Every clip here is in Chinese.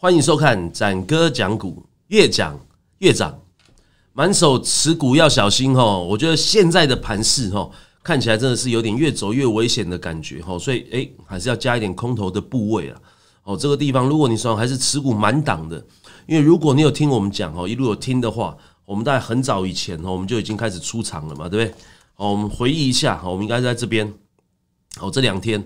欢迎收看展哥讲股，越讲越涨，满手持股要小心哦。我觉得现在的盘势哦，看起来真的是有点越走越危险的感觉哦，所以哎，还是要加一点空头的部位啊。哦，这个地方如果你说还是持股满档的。因为如果你有听我们讲哦，一路有听的话，我们在很早以前哦，我们就已经开始出场了嘛，对不对？哦，我们回忆一下哈，我们应该在这边。哦，这两天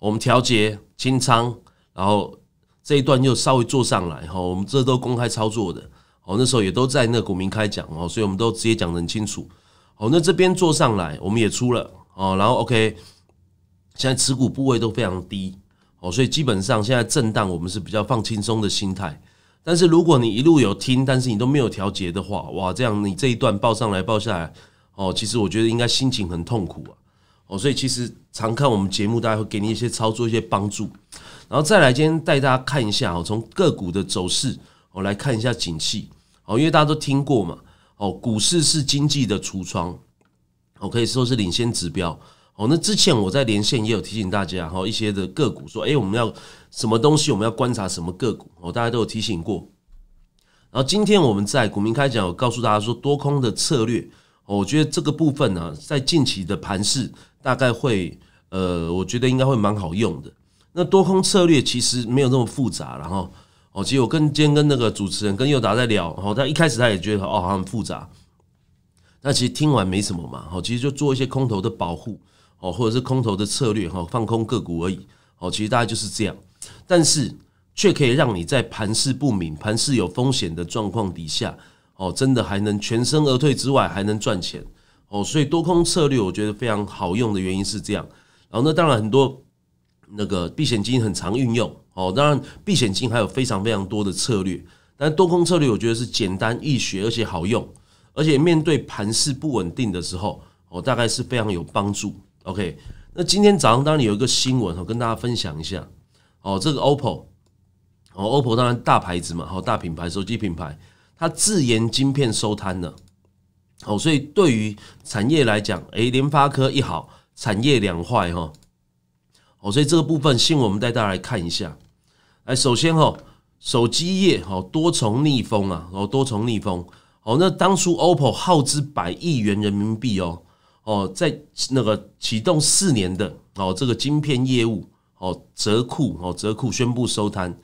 我们调节清仓，然后这一段又稍微做上来哈，我们这都公开操作的哦，那时候也都在那股民开讲哦，所以我们都直接讲的很清楚。哦，那这边做上来，我们也出了哦，然后 OK，现在持股部位都非常低哦，所以基本上现在震荡，我们是比较放轻松的心态。但是如果你一路有听，但是你都没有调节的话，哇，这样你这一段报上来报下来，哦，其实我觉得应该心情很痛苦啊，哦，所以其实常看我们节目，大家会给你一些操作一些帮助，然后再来今天带大家看一下哦，从个股的走势，我来看一下景气哦，因为大家都听过嘛，哦，股市是经济的橱窗，哦，可以说是领先指标。哦，那之前我在连线也有提醒大家哈，一些的个股说，哎，我们要什么东西，我们要观察什么个股哦，大家都有提醒过。然后今天我们在股民开讲，我告诉大家说多空的策略，我觉得这个部分呢，在近期的盘势大概会，呃，我觉得应该会蛮好用的。那多空策略其实没有那么复杂，然后哦，其实我跟今天跟那个主持人跟佑达在聊，哦，他一开始他也觉得哦，很复杂，那其实听完没什么嘛，哦，其实就做一些空头的保护。哦，或者是空头的策略哈，放空个股而已。哦，其实大概就是这样，但是却可以让你在盘势不明、盘势有风险的状况底下，哦，真的还能全身而退之外，还能赚钱。哦，所以多空策略我觉得非常好用的原因是这样。然后呢，当然很多那个避险金很常运用。哦，当然避险金还有非常非常多的策略，但多空策略我觉得是简单易学，而且好用，而且面对盘势不稳定的时候。哦，大概是非常有帮助。OK，那今天早上当然有一个新闻哦，跟大家分享一下。哦，这个 OPPO，哦，OPPO 当然大牌子嘛，好大品牌手机品牌，它自研晶片收摊了。哦，所以对于产业来讲，哎，联发科一好，产业两坏哈。哦，所以这个部分新闻我们带大家来看一下。哎，首先哈，手机业好多重逆风啊，哦，多重逆风。哦，那当初 OPPO 耗资百亿元人民币哦。哦，在那个启动四年的哦，这个晶片业务哦，折库哦，折库宣布收摊。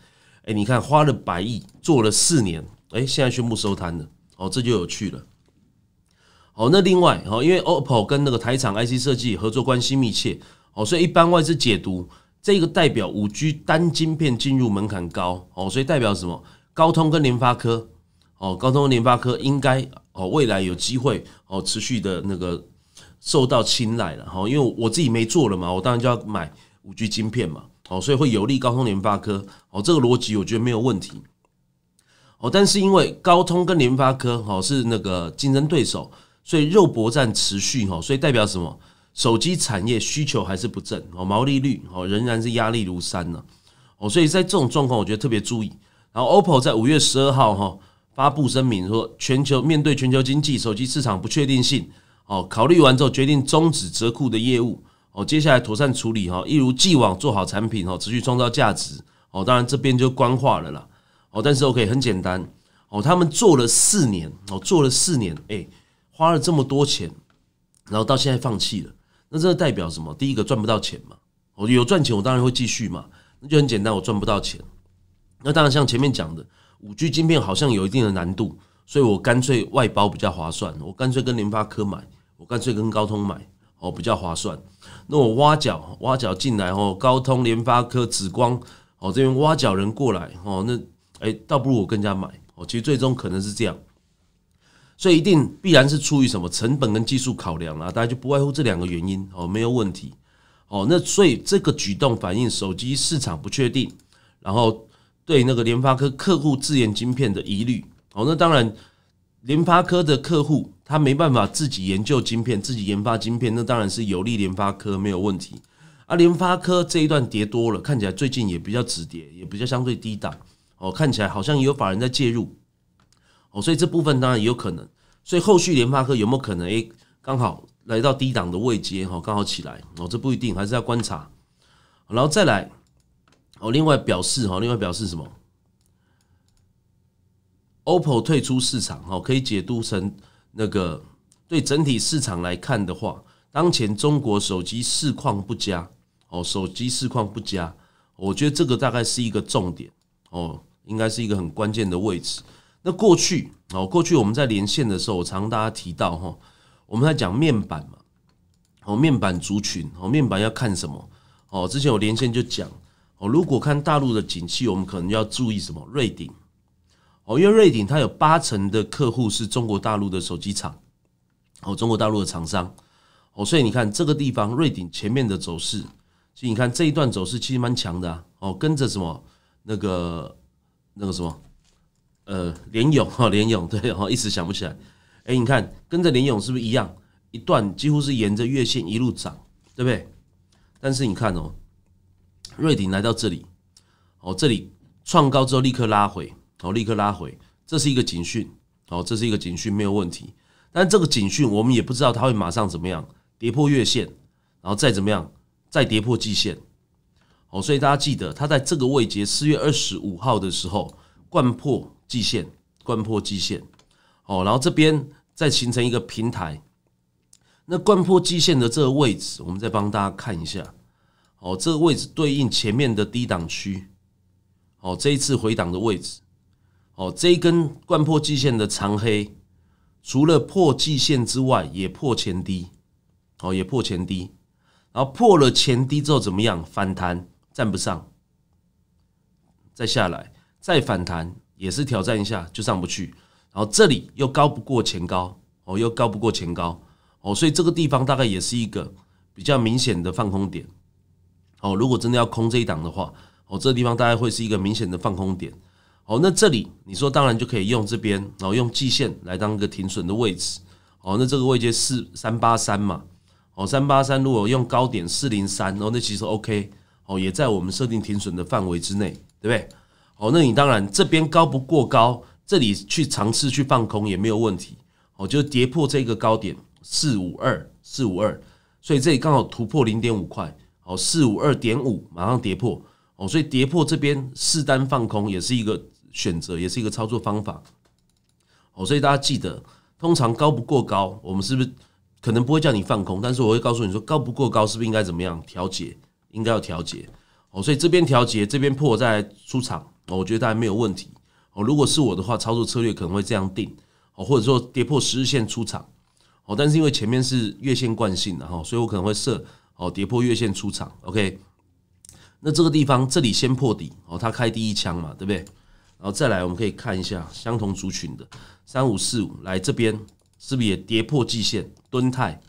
哎，你看，花了百亿做了四年，哎，现在宣布收摊了。哦，这就有趣了。哦，那另外，哦，因为 OPPO 跟那个台厂 IC 设计合作关系密切，哦，所以一般外资解读这个代表五 G 单晶片进入门槛高。哦，所以代表什么？高通跟联发科，哦，高通跟联发科应该哦，未来有机会哦，持续的那个。受到青睐了哈，因为我自己没做了嘛，我当然就要买五 G 晶片嘛，哦，所以会有利高通、联发科，哦，这个逻辑我觉得没有问题，哦，但是因为高通跟联发科哈是那个竞争对手，所以肉搏战持续哈，所以代表什么？手机产业需求还是不振哦，毛利率哦仍然是压力如山呢，哦，所以在这种状况，我觉得特别注意。然后 OPPO 在五月十二号哈发布声明说，全球面对全球经济、手机市场不确定性。哦，考虑完之后决定终止折库的业务。哦，接下来妥善处理哈，一如既往做好产品哦，持续创造价值哦。当然这边就官话了啦。哦，但是 OK 很简单。哦，他们做了四年，哦，做了四年，哎，花了这么多钱，然后到现在放弃了，那这代表什么？第一个赚不到钱嘛。哦，有赚钱我当然会继续嘛。那就很简单，我赚不到钱。那当然像前面讲的，五 G 晶片好像有一定的难度，所以我干脆外包比较划算。我干脆跟联发科买。我干脆跟高通买哦，比较划算。那我挖角挖角进来哦，高通、联发科、紫光哦，这边挖角人过来哦，那哎，倒不如我跟加家买哦。其实最终可能是这样，所以一定必然是出于什么成本跟技术考量啦，大家就不外乎这两个原因哦，没有问题哦。那所以这个举动反映手机市场不确定，然后对那个联发科客户自研晶片的疑虑哦。那当然。联发科的客户，他没办法自己研究晶片，自己研发晶片，那当然是有利联发科没有问题。啊，联发科这一段跌多了，看起来最近也比较止跌，也比较相对低档哦，看起来好像也有法人在介入哦，所以这部分当然也有可能。所以后续联发科有没有可能，哎，刚好来到低档的位阶哈，刚好起来哦，这不一定，还是要观察。然后再来哦，另外表示哈，另外表示什么？OPPO 退出市场哈，可以解读成那个对整体市场来看的话，当前中国手机市况不佳哦，手机市况不佳，我觉得这个大概是一个重点哦，应该是一个很关键的位置。那过去哦，过去我们在连线的时候，我常大家提到哈，我们在讲面板嘛，哦，面板族群哦，面板要看什么哦？之前我连线就讲哦，如果看大陆的景气，我们可能要注意什么？瑞鼎。哦，因为瑞鼎它有八成的客户是中国大陆的手机厂，哦，中国大陆的厂商，哦，所以你看这个地方瑞鼎前面的走势，所以你看这一段走势其实蛮强的啊，哦，跟着什么那个那个什么呃联勇哈联勇对，哦一时想不起来，哎，你看跟着联勇是不是一样，一段几乎是沿着月线一路涨，对不对？但是你看哦，瑞鼎来到这里，哦，这里创高之后立刻拉回。哦，立刻拉回，这是一个警讯。哦，这是一个警讯，没有问题。但这个警讯，我们也不知道它会马上怎么样跌破月线，然后再怎么样再跌破季线。哦，所以大家记得，它在这个位阶四月二十五号的时候，贯破季线，贯破季线。哦，然后这边再形成一个平台。那贯破季线的这个位置，我们再帮大家看一下。哦，这个位置对应前面的低档区。哦，这一次回档的位置。哦，这一根贯破季线的长黑，除了破季线之外，也破前低，哦，也破前低，然后破了前低之后怎么样？反弹站不上，再下来，再反弹也是挑战一下就上不去，然后这里又高不过前高，哦，又高不过前高，哦，所以这个地方大概也是一个比较明显的放空点。哦，如果真的要空这一档的话，哦，这个地方大概会是一个明显的放空点。哦，那这里你说当然就可以用这边，然后用季线来当一个停损的位置。哦，那这个位阶是三八三嘛？哦，三八三如果用高点四零三，然后那其实 OK，哦，也在我们设定停损的范围之内，对不对？哦，那你当然这边高不过高，这里去尝试去放空也没有问题。哦，就跌破这个高点四五二，四五二，所以这里刚好突破零点五块，哦，四五二点五马上跌破，哦，所以跌破这边适单放空也是一个。选择也是一个操作方法，哦，所以大家记得，通常高不过高，我们是不是可能不会叫你放空，但是我会告诉你说，高不过高是不是应该怎么样调节？应该要调节，哦，所以这边调节，这边破再出场，哦，我觉得大家没有问题，哦，如果是我的话，操作策略可能会这样定，哦，或者说跌破十日线出场，哦，但是因为前面是月线惯性的哈，所以我可能会设哦，跌破月线出场，OK，那这个地方这里先破底，哦，它开第一枪嘛，对不对？然后再来，我们可以看一下相同族群的三五四五来这边，是不是也跌破季线？蹲泰，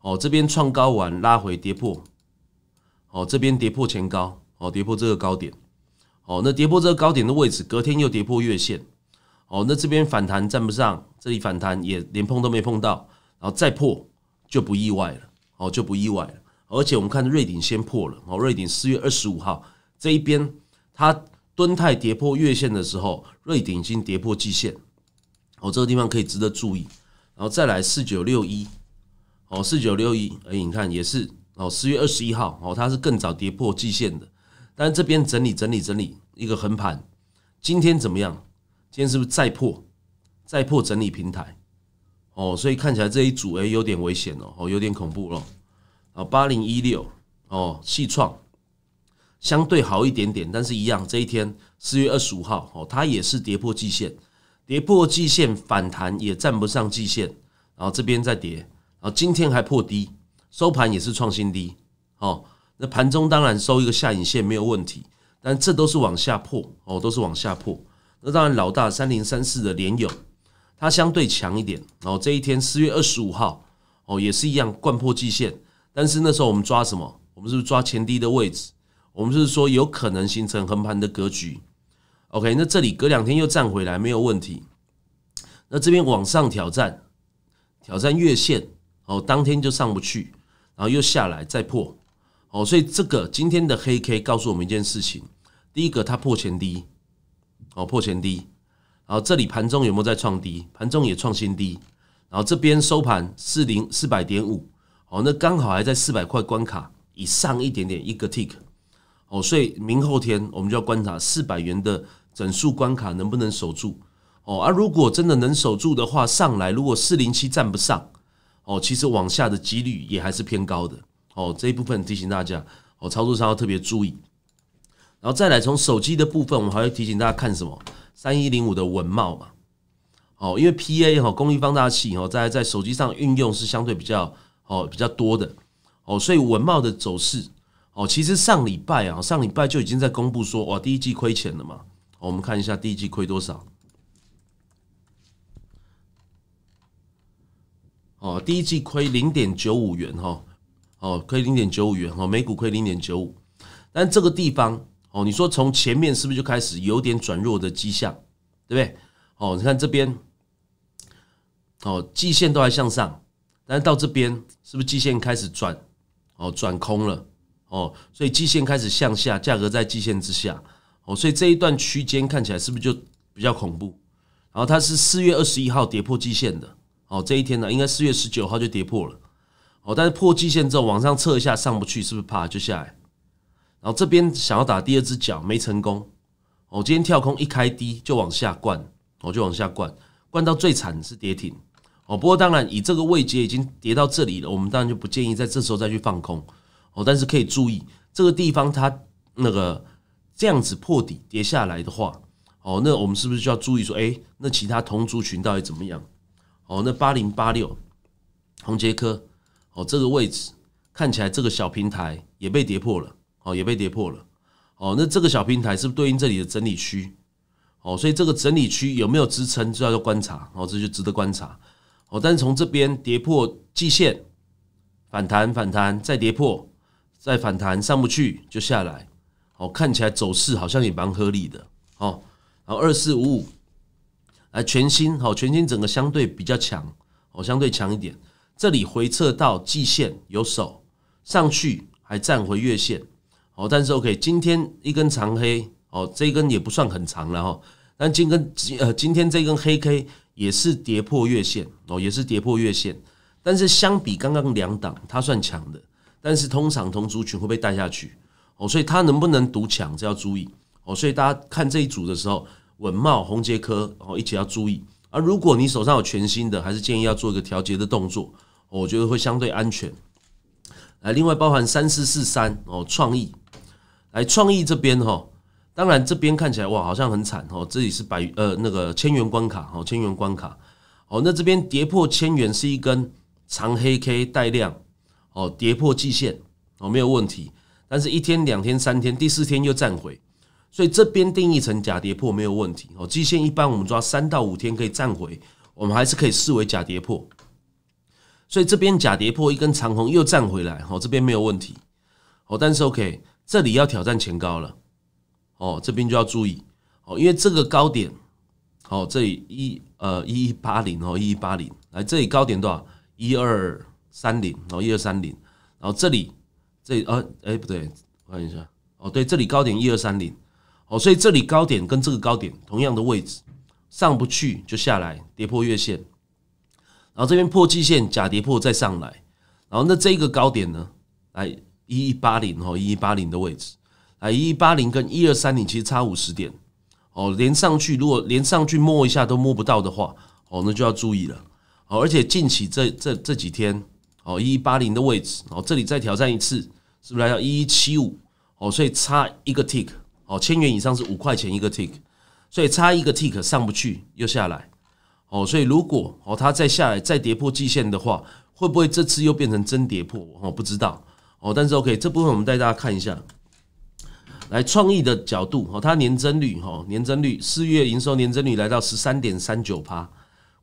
哦，这边创高完拉回，跌破，哦，这边跌破前高，哦，跌破这个高点，哦，那跌破这个高点的位置，隔天又跌破月线，哦，那这边反弹站不上，这里反弹也连碰都没碰到，然后再破就不意外了，哦，就不意外了。而且我们看瑞鼎先破了，哦，瑞鼎四月二十五号这一边它。吨泰跌破月线的时候，瑞鼎已经跌破季线，哦，这个地方可以值得注意。然后再来四九六一，哦，四九六一，哎，你看也是哦，十月二十一号，哦，它是更早跌破季线的，但是这边整理整理整理一个横盘，今天怎么样？今天是不是再破？再破整理平台？哦，所以看起来这一组哎有点危险哦，哦有点恐怖喽。啊，八零一六，哦，细创。相对好一点点，但是一样，这一天四月二十五号哦，它也是跌破季线，跌破季线反弹也站不上季线，然后这边再跌，然后今天还破低，收盘也是创新低。哦。那盘中当然收一个下影线没有问题，但这都是往下破哦，都是往下破。那当然老大三零三四的联友，它相对强一点，然后这一天四月二十五号哦，也是一样灌破季线，但是那时候我们抓什么？我们是不是抓前低的位置？我们是说有可能形成横盘的格局，OK？那这里隔两天又站回来，没有问题。那这边往上挑战，挑战月线，哦，当天就上不去，然后又下来再破，哦，所以这个今天的黑 K 告诉我们一件事情：第一个，它破前低，哦，破前低，然后这里盘中有没有在创低？盘中也创新低，然后这边收盘四零四百点五，哦，那刚好还在四百块关卡以上一点点一个 tick。哦，所以明后天我们就要观察四百元的整数关卡能不能守住。哦，啊，如果真的能守住的话，上来如果四零七站不上，哦，其实往下的几率也还是偏高的。哦，这一部分提醒大家，哦，操作上要特别注意。然后再来从手机的部分，我们还会提醒大家看什么？三一零五的文茂嘛。哦，因为 P A 哈功率放大器哦在在手机上运用是相对比较哦比较多的。哦，所以文茂的走势。哦，其实上礼拜啊，上礼拜就已经在公布说，哇，第一季亏钱了嘛。我们看一下第一季亏多少。哦，第一季亏零点九五元哈，哦，亏零点九五元哈，每股亏零点九五。但这个地方，哦，你说从前面是不是就开始有点转弱的迹象，对不对？哦，你看这边，哦，季线都还向上，但是到这边是不是季线开始转，哦，转空了？哦，所以季线开始向下，价格在季线之下，哦，所以这一段区间看起来是不是就比较恐怖？然后它是四月二十一号跌破季线的，哦，这一天呢，应该四月十九号就跌破了，哦，但是破季线之后往上测一下上不去，是不是啪就下来？然后这边想要打第二只脚没成功，哦，今天跳空一开低就往下灌，哦，就往下灌，灌到最惨是跌停，哦，不过当然以这个位阶已经跌到这里了，我们当然就不建议在这时候再去放空。哦，但是可以注意这个地方，它那个这样子破底跌下来的话，哦，那我们是不是就要注意说，哎，那其他同族群到底怎么样？哦，那八零八六红杰科，哦，这个位置看起来这个小平台也被跌破了，哦，也被跌破了，哦，那这个小平台是不是对应这里的整理区？哦，所以这个整理区有没有支撑，就要要观察，哦，这就值得观察，哦，但是从这边跌破季线，反弹反弹再跌破。再反弹上不去就下来，哦，看起来走势好像也蛮合理的，哦，然后二四五五，来全新，好，全新整个相对比较强，哦，相对强一点，这里回撤到季线有手，上去还站回月线，哦，但是 OK，今天一根长黑，哦，这根也不算很长了哈，但今根，呃，今天这根黑 K 也是跌破月线，哦，也是跌破月线，但是相比刚刚两档，它算强的。但是通常同族群会被带下去哦？所以它能不能独抢，这要注意哦。所以大家看这一组的时候，稳茂、红杰科哦，一起要注意。而如果你手上有全新的，还是建议要做一个调节的动作，我觉得会相对安全。来，另外包含三四四三哦，创意。来，创意这边哈，当然这边看起来哇，好像很惨哦。这里是百呃那个千元关卡哦，千元关卡哦。那这边跌破千元是一根长黑 K 带量。哦，跌破季线哦，没有问题，但是一天、两天、三天，第四天又站回，所以这边定义成假跌破没有问题哦。季线一般我们抓三到五天可以站回，我们还是可以视为假跌破。所以这边假跌破一根长红又站回来，哦，这边没有问题哦，但是 OK，这里要挑战前高了哦，这边就要注意哦，因为这个高点哦，这里一呃一八零哦一八零，来这里高点多少一二。三零，然后一二三零，然后这里，这呃，哎不对，我看一下，哦对，这里高点一二三零，哦，所以这里高点跟这个高点同样的位置，上不去就下来，跌破月线，然后这边破季线，假跌破再上来，然后那这个高点呢，哎一一八零哦一一八零的位置，哎一一八零跟一二三零其实差五十点，哦连上去如果连上去摸一下都摸不到的话，哦那就要注意了，哦而且近期这这这几天。哦，一一八零的位置，哦，这里再挑战一次，是不是来到一一七五？哦，所以差一个 tick，哦，千元以上是五块钱一个 tick，所以差一个 tick 上不去又下来，哦，所以如果哦它再下来再跌破季线的话，会不会这次又变成真跌破？哦，不知道，哦，但是 OK，这部分我们带大家看一下，来创意的角度，哦，它年增率，哈，年增率四月营收年增率来到十三点三九%，趴。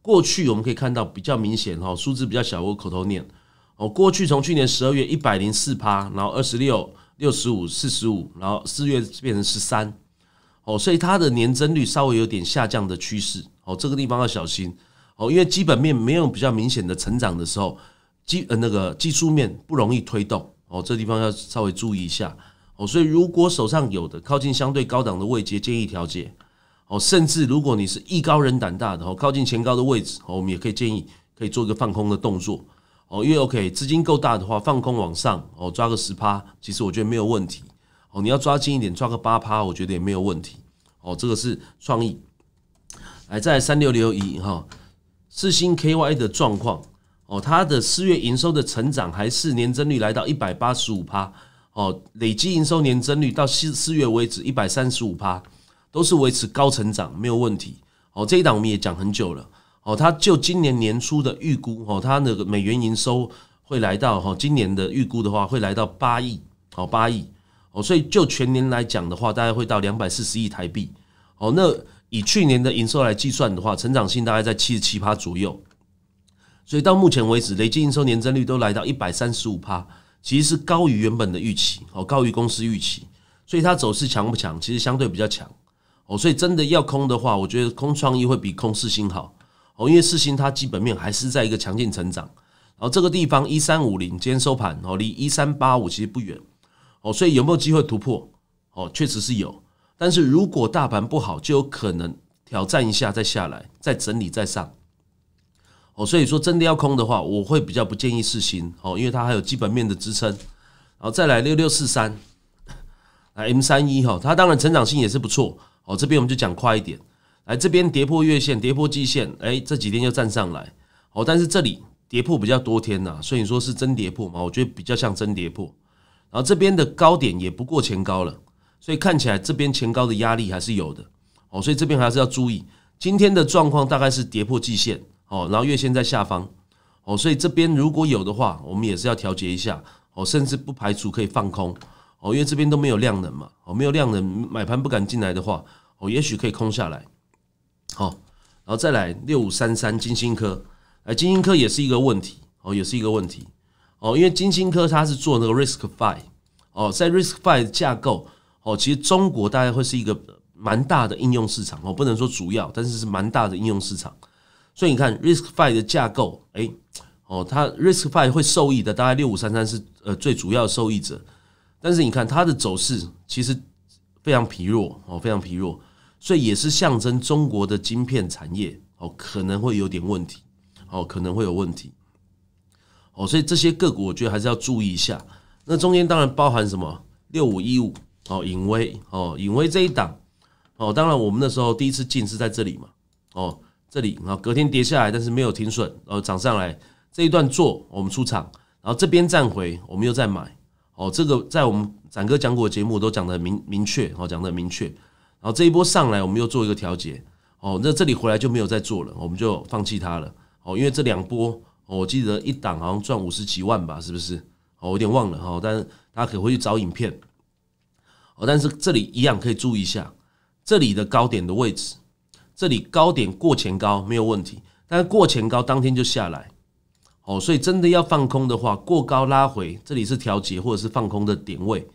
过去我们可以看到比较明显，哈，数字比较小，我口头念。哦，过去从去年十二月一百零四趴，然后二十六六十五四十五，然后四月变成十三，哦，所以它的年增率稍微有点下降的趋势，哦，这个地方要小心，哦，因为基本面没有比较明显的成长的时候，基呃那个技术面不容易推动，哦，这地方要稍微注意一下，哦，所以如果手上有的靠近相对高档的位阶，建议调节，哦，甚至如果你是艺高人胆大的，哦，靠近前高的位置，哦，我们也可以建议可以做一个放空的动作。哦，因为 OK，资金够大的话，放空往上，哦，抓个十趴，其实我觉得没有问题。哦，你要抓紧一点，抓个八趴，我觉得也没有问题。哦，这个是创意。来，在三六六一哈，四星 KY 的状况，哦，它的四月营收的成长还是年增率来到一百八十五趴，哦，累计营收年增率到四四月为止一百三十五趴，都是维持高成长，没有问题。哦，这一档我们也讲很久了。哦，他就今年年初的预估，哦，他那个美元营收会来到，哦，今年的预估的话会来到八亿，哦，八亿，哦，所以就全年来讲的话，大概会到两百四十亿台币，哦，那以去年的营收来计算的话，成长性大概在七十七趴左右，所以到目前为止，累计营收年增率都来到一百三十五趴，其实是高于原本的预期，哦，高于公司预期，所以它走势强不强？其实相对比较强，哦，所以真的要空的话，我觉得空创益会比空四星好。哦，因为四星它基本面还是在一个强劲成长，然后这个地方一三五零今天收盘哦，离一三八五其实不远哦，所以有没有机会突破？哦，确实是有，但是如果大盘不好，就有可能挑战一下再下来，再整理再上。哦，所以说真的要空的话，我会比较不建议四星哦，因为它还有基本面的支撑，然后再来六六四三，来 M 三一哈，它当然成长性也是不错哦，这边我们就讲快一点。哎，这边跌破月线，跌破季线，哎，这几天又站上来，哦，但是这里跌破比较多天呐，所以你说是真跌破嘛？我觉得比较像真跌破。然后这边的高点也不过前高了，所以看起来这边前高的压力还是有的，哦，所以这边还是要注意今天的状况大概是跌破季线，哦，然后月线在下方，哦，所以这边如果有的话，我们也是要调节一下，哦，甚至不排除可以放空，哦，因为这边都没有量能嘛，哦，没有量能买盘不敢进来的话，哦，也许可以空下来。好，然后再来六五三三金星科，哎，金星科也是一个问题，哦，也是一个问题，哦，因为金星科它是做那个 RiskFi，哦，在 RiskFi 的架构，哦，其实中国大概会是一个蛮大的应用市场，哦，不能说主要，但是是蛮大的应用市场，所以你看 RiskFi 的架构，哎，哦，它 RiskFi 会受益的，大概六五三三是呃最主要受益者，但是你看它的走势其实非常疲弱，哦，非常疲弱。所以也是象征中国的晶片产业哦，可能会有点问题哦，可能会有问题哦，所以这些个股我觉得还是要注意一下。那中间当然包含什么六五一五哦，影威哦，影威这一档哦，当然我们那时候第一次进是在这里嘛哦，这里啊隔天跌下来，但是没有停损哦，涨上来这一段做我们出场，然后这边站回我们又再买哦，这个在我们展哥讲的节目都讲的明明确哦，讲的明确。然后这一波上来，我们又做一个调节，哦，那这里回来就没有再做了，我们就放弃它了，哦，因为这两波，我记得一档好像赚五十几万吧，是不是？哦，有点忘了哈，但是大家可以回去找影片，哦，但是这里一样可以注意一下，这里的高点的位置，这里高点过前高没有问题，但是过前高当天就下来，哦，所以真的要放空的话，过高拉回，这里是调节或者是放空的点位，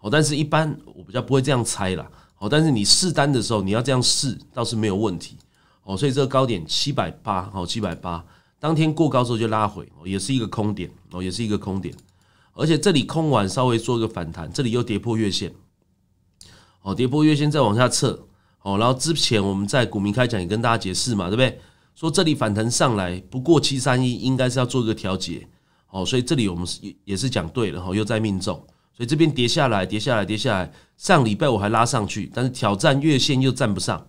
哦，但是一般我比较不会这样猜了。哦，但是你试单的时候，你要这样试倒是没有问题。哦，所以这个高点七百八，哦，七百八，当天过高之后就拉回，也是一个空点，哦，也是一个空点。而且这里空完稍微做一个反弹，这里又跌破月线，哦，跌破月线再往下测，哦，然后之前我们在股民开讲也跟大家解释嘛，对不对？说这里反弹上来不过七三一，应该是要做一个调节。哦，所以这里我们是也是讲对了，哈，又在命中。所以这边跌下来，跌下来，跌下来。上礼拜我还拉上去，但是挑战月线又站不上。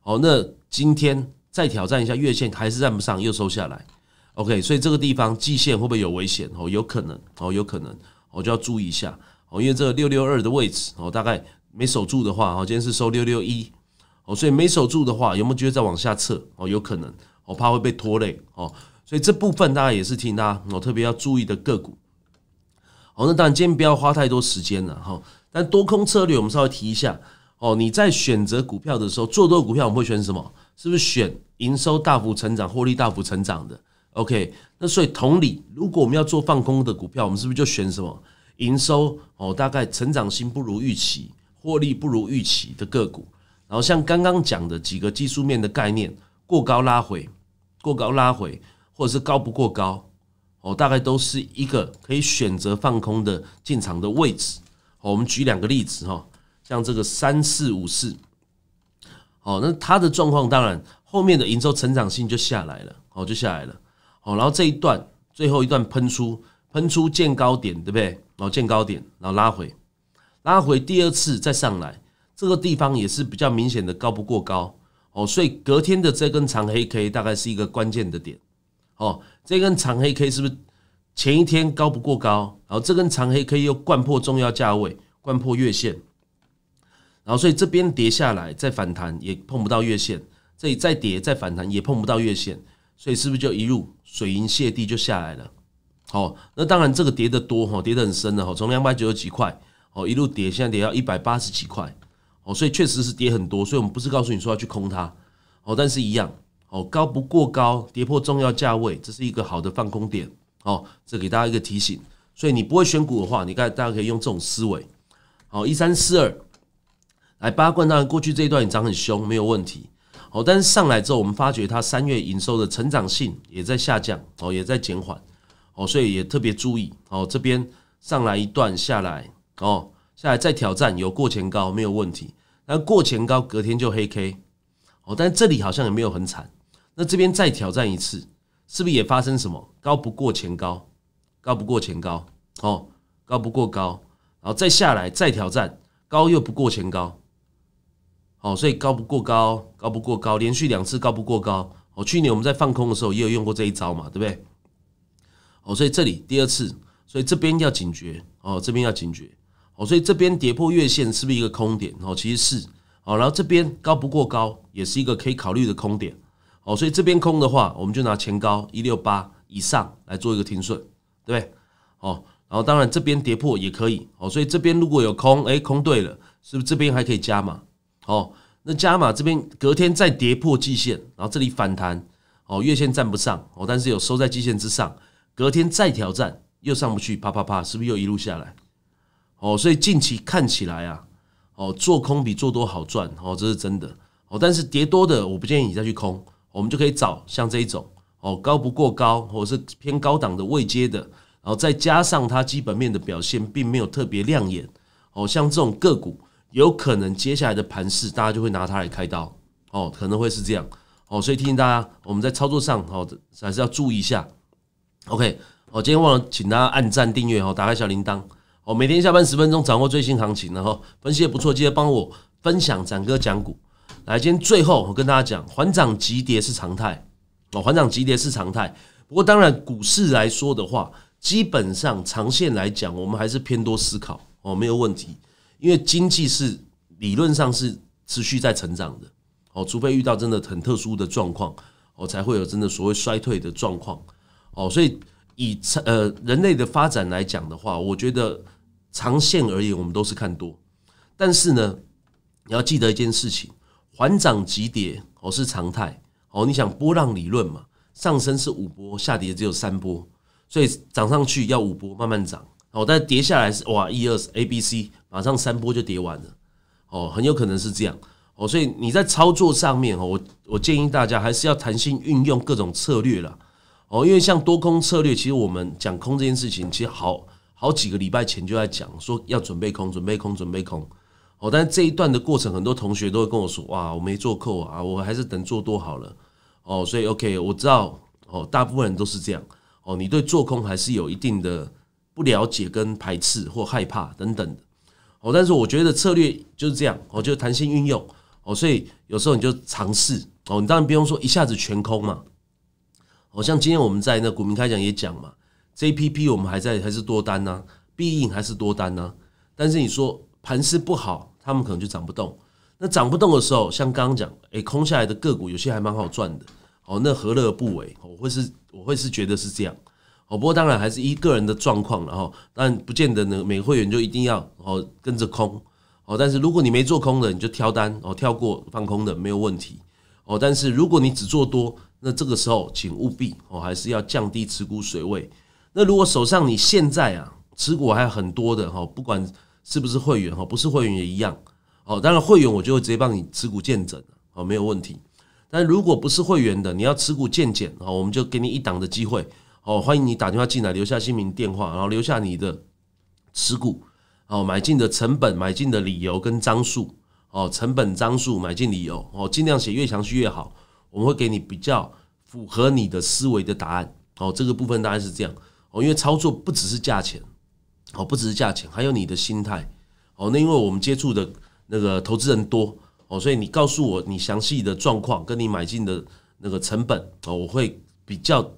好，那今天再挑战一下月线，还是站不上，又收下来。OK，所以这个地方季线会不会有危险？哦，有可能。哦，有可能，我就要注意一下。哦，因为这六六二的位置，哦，大概没守住的话，哦，今天是收六六一。哦，所以没守住的话，有没有觉得再往下测？哦，有可能。我怕会被拖累。哦，所以这部分大家也是听，大家我特别要注意的个股。哦，那当然，今天不要花太多时间了哈。但多空策略，我们稍微提一下哦。你在选择股票的时候，做多股票我们会选什么？是不是选营收大幅成长、获利大幅成长的？OK。那所以同理，如果我们要做放空的股票，我们是不是就选什么营收哦，大概成长性不如预期、获利不如预期的个股？然后像刚刚讲的几个技术面的概念，过高拉回、过高拉回，或者是高不过高。哦，大概都是一个可以选择放空的进场的位置。哦，我们举两个例子哈，像这个三四五四，哦，那它的状况当然后面的营收成长性就下来了，哦，就下来了。哦，然后这一段最后一段喷出喷出见高点，对不对？然后见高点，然后拉回拉回第二次再上来，这个地方也是比较明显的高不过高。哦，所以隔天的这根长黑 K 大概是一个关键的点。哦，这根长黑 K 是不是前一天高不过高？然后这根长黑 K 又贯破重要价位，贯破月线，然后所以这边跌下来再反弹也碰不到月线，这里再跌再反弹也碰不到月线，所以是不是就一路水银泻地就下来了？哦，那当然这个跌的多哈，跌得很深了哈，从两百九十几块哦一路跌，现在跌到一百八十几块哦，所以确实是跌很多，所以我们不是告诉你说要去空它哦，但是一样。哦，高不过高，跌破重要价位，这是一个好的放空点哦，这给大家一个提醒。所以你不会选股的话，你看大家可以用这种思维。好，一三四二来八冠，当然过去这一段你涨很凶，没有问题。哦，但是上来之后，我们发觉它三月营收的成长性也在下降，哦，也在减缓，哦，所以也特别注意。哦，这边上来一段下来，哦，下来再挑战有过前高没有问题，但过前高隔天就黑 K，哦，但这里好像也没有很惨。那这边再挑战一次，是不是也发生什么高不过前高，高不过前高，哦，高不过高，然后再下来再挑战高又不过前高，哦，所以高不过高，高不过高，连续两次高不过高，哦，去年我们在放空的时候也有用过这一招嘛，对不对？哦，所以这里第二次，所以这边要警觉哦，这边要警觉哦，所以这边跌破月线是不是一个空点？哦，其实是哦，然后这边高不过高也是一个可以考虑的空点。哦，所以这边空的话，我们就拿前高一六八以上来做一个停损，对不对？哦，然后当然这边跌破也可以。哦，所以这边如果有空，哎，空对了，是不是这边还可以加码？哦，那加码这边隔天再跌破季线，然后这里反弹，哦，月线站不上，哦，但是有收在季线之上，隔天再挑战又上不去，啪啪啪，是不是又一路下来？哦，所以近期看起来啊，哦，做空比做多好赚，哦，这是真的。哦，但是跌多的，我不建议你再去空。我们就可以找像这一种哦，高不过高，或者是偏高档的未接的，然后再加上它基本面的表现并没有特别亮眼哦，像这种个股，有可能接下来的盘势大家就会拿它来开刀哦，可能会是这样哦，所以提醒大家我们在操作上哦还是要注意一下。OK，哦，今天忘了请大家按赞订阅哦，打开小铃铛哦，每天下班十分钟掌握最新行情，然后分析也不错，记得帮我分享展哥讲股。来，今天最后我跟大家讲，缓涨急跌是常态哦，缓涨急跌是常态。不过，当然股市来说的话，基本上长线来讲，我们还是偏多思考哦，没有问题，因为经济是理论上是持续在成长的哦，除非遇到真的很特殊的状况哦，才会有真的所谓衰退的状况哦。所以，以呃人类的发展来讲的话，我觉得长线而言，我们都是看多。但是呢，你要记得一件事情。缓涨急跌哦是常态哦，你想波浪理论嘛？上升是五波，下跌只有三波，所以涨上去要五波慢慢涨哦，但跌下来是哇一二 ABC 马上三波就跌完了哦，很有可能是这样哦，所以你在操作上面哦，我我建议大家还是要弹性运用各种策略了哦，因为像多空策略，其实我们讲空这件事情，其实好好几个礼拜前就在讲说要准备空，准备空，准备空。哦，但是这一段的过程，很多同学都会跟我说：“哇，我没做够啊，我还是等做多好了。”哦，所以 OK，我知道哦，大部分人都是这样哦。你对做空还是有一定的不了解、跟排斥或害怕等等的。哦，但是我觉得策略就是这样，我觉得弹性运用哦，所以有时候你就尝试哦，你当然不用说一下子全空嘛。哦，像今天我们在那股民开讲也讲嘛，JPP 我们还在还是多单呢，必应还是多单呢，但是你说盘势不好。他们可能就涨不动，那涨不动的时候，像刚刚讲，哎，空下来的个股有些还蛮好赚的，哦，那何乐不为？我会是，我会是觉得是这样，哦，不过当然还是依个人的状况，然后但不见得呢，每个会员就一定要哦跟着空，哦，但是如果你没做空的，你就挑单哦，跳过放空的没有问题，哦，但是如果你只做多，那这个时候请务必哦，还是要降低持股水位。那如果手上你现在啊持股还很多的哈，不管。是不是会员哈？不是会员也一样哦。当然会员我就会直接帮你持股见诊了哦，没有问题。但如果不是会员的，你要持股见简哦，我们就给你一档的机会哦。欢迎你打电话进来，留下姓名、电话，然后留下你的持股哦，买进的成本、买进的理由跟张数哦，成本张数、买进理由哦，尽量写越详细越好。我们会给你比较符合你的思维的答案哦。这个部分大概是这样哦，因为操作不只是价钱。哦，不只是价钱，还有你的心态。哦，那因为我们接触的那个投资人多，哦，所以你告诉我你详细的状况，跟你买进的那个成本，哦，我会比较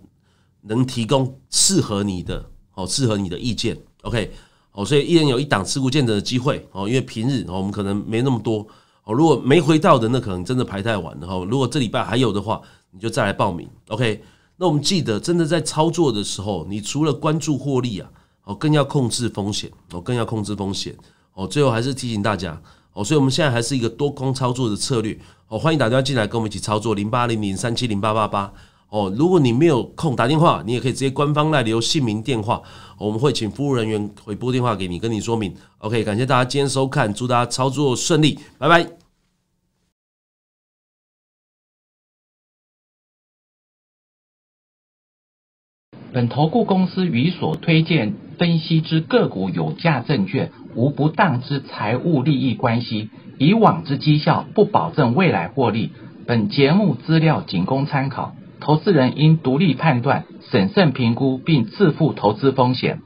能提供适合你的，哦，适合你的意见。OK，哦，所以一人有一档持股见证的机会。哦，因为平日我们可能没那么多。哦，如果没回到的，那可能真的排太晚了。哈，如果这礼拜还有的话，你就再来报名。OK，那我们记得真的在操作的时候，你除了关注获利啊。哦，更要控制风险，哦，更要控制风险，哦，最后还是提醒大家，哦，所以我们现在还是一个多空操作的策略，哦，欢迎打电话进来跟我们一起操作零八零零三七零八八八，哦，如果你没有空打电话，你也可以直接官方来留姓名电话，我们会请服务人员回拨电话给你，跟你说明。OK，感谢大家今天收看，祝大家操作顺利，拜拜。本投顾公司与所推荐。分析之个股有价证券无不当之财务利益关系，以往之绩效不保证未来获利。本节目资料仅供参考，投资人应独立判断、审慎评估并自负投资风险。